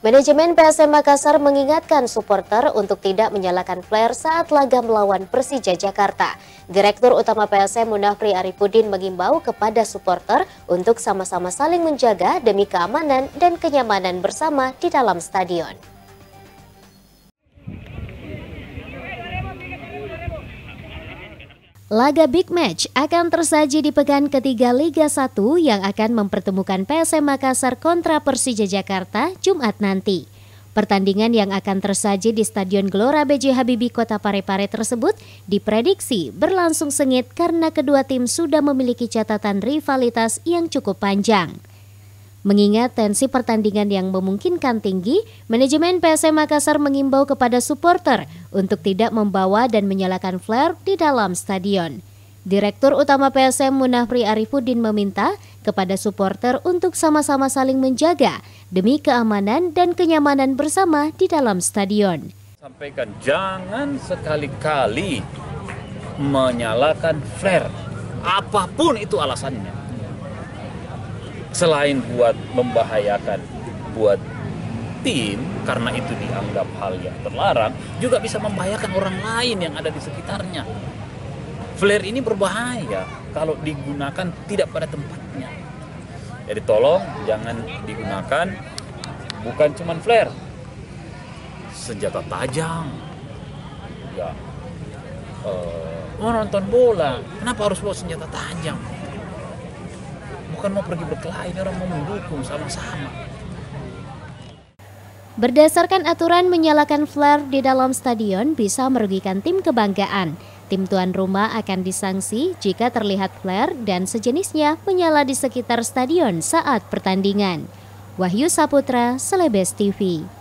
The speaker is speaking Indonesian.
Manajemen PSM Makassar mengingatkan supporter untuk tidak menyalakan flare saat laga melawan Persija Jakarta. Direktur Utama PSM Munafri Arifudin mengimbau kepada supporter untuk sama-sama saling menjaga demi keamanan dan kenyamanan bersama di dalam stadion. Laga big match akan tersaji di pekan ketiga Liga 1 yang akan mempertemukan PSM Makassar kontra Persija Jakarta Jumat nanti. Pertandingan yang akan tersaji di Stadion Gelora BJ Habibie Kota Parepare tersebut diprediksi berlangsung sengit karena kedua tim sudah memiliki catatan rivalitas yang cukup panjang. Mengingat tensi pertandingan yang memungkinkan tinggi, manajemen PSM Makassar mengimbau kepada supporter untuk tidak membawa dan menyalakan flare di dalam stadion. Direktur Utama PSM Munafri Arifuddin meminta kepada supporter untuk sama-sama saling menjaga demi keamanan dan kenyamanan bersama di dalam stadion. Sampaikan jangan sekali-kali menyalakan flare apapun itu alasannya selain buat membahayakan buat tim karena itu dianggap hal yang terlarang juga bisa membahayakan orang lain yang ada di sekitarnya flare ini berbahaya kalau digunakan tidak pada tempatnya jadi tolong jangan digunakan bukan cuman flare senjata tajam ya uh, mau nonton bola kenapa harus bawa senjata tajam bukan mau pergi berkelahi, orang mau mendukung sama-sama. Berdasarkan aturan menyalakan flare di dalam stadion bisa merugikan tim kebanggaan. Tim tuan rumah akan disanksi jika terlihat flare dan sejenisnya menyala di sekitar stadion saat pertandingan. Wahyu Saputra, Selebes TV.